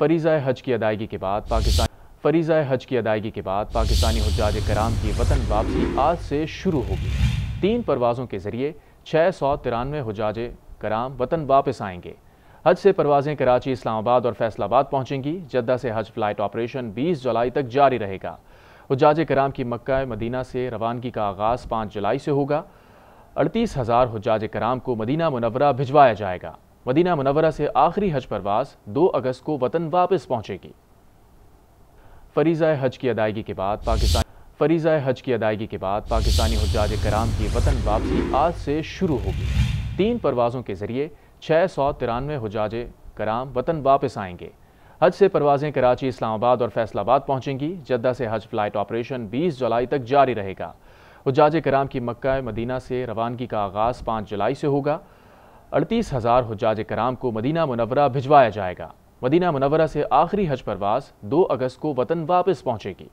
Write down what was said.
फरीज़ा हज की अदायगी के बाद पाकिस्तान फरीज़ा हज की अदायगी के बाद पाकिस्तानी हजाज कराम की वतन वापसी आज से शुरू होगी तीन परवाज़ों के ज़रिए छः सौ तिरानवे हजाज कराम वतन वापस आएंगे हज से परवाज़ें कराची इस्लामाबाद और फैसलाबाद पहुंचेंगी जद्दा से हज फ्लाइट ऑपरेशन 20 जुलाई तक जारी रहेगा हजाज कराम की मक्का मदीना से रवानगी का आगाज़ 5 जुलाई से होगा अड़तीस हज़ार हजाज कराम को मदीना मुनवरा भिजवाया जाएगा मदीना मुनवरा से आखिरी हज परवास 2 अगस्त को वतन वापस पहुंचेगी फरीज़ा हज की अदायगी के बाद पाकिस्तान फरीज़ा हज की अदायगी के बाद पाकिस्तानी हजाज कराम की वतन वापसी आज से शुरू होगी तीन परवाज़ों के ज़रिए छः सौ तिरानवे हजाज कराम वतन वापस आएंगे हज से परवाज़ें कराची इस्लामाबाद और फैसलाबाद पहुंचेंगी जद्दा से हज फ्लाइट ऑपरेशन 20 जुलाई तक जारी रहेगा हजाज कराम की मक्का मदीना से रवानगी का आगाज़ 5 जुलाई से होगा अड़तीस हज़ार हजाज कराम को मदीना मुनवरा भिजवाया जाएगा मदीना मुनवरा से आखिरी हज परवास 2 अगस्त को वतन वापस पहुंचेगी